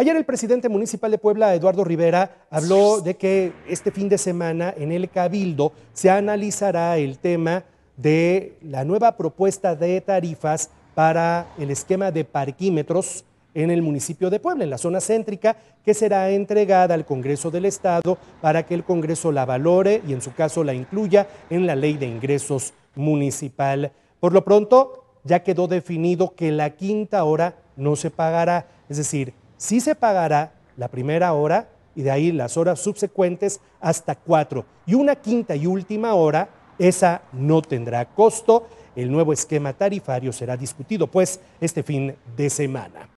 Ayer el presidente municipal de Puebla, Eduardo Rivera, habló de que este fin de semana en el Cabildo se analizará el tema de la nueva propuesta de tarifas para el esquema de parquímetros en el municipio de Puebla, en la zona céntrica, que será entregada al Congreso del Estado para que el Congreso la valore y en su caso la incluya en la ley de ingresos municipal. Por lo pronto, ya quedó definido que la quinta hora no se pagará, es decir, sí se pagará la primera hora y de ahí las horas subsecuentes hasta cuatro. Y una quinta y última hora, esa no tendrá costo. El nuevo esquema tarifario será discutido pues este fin de semana.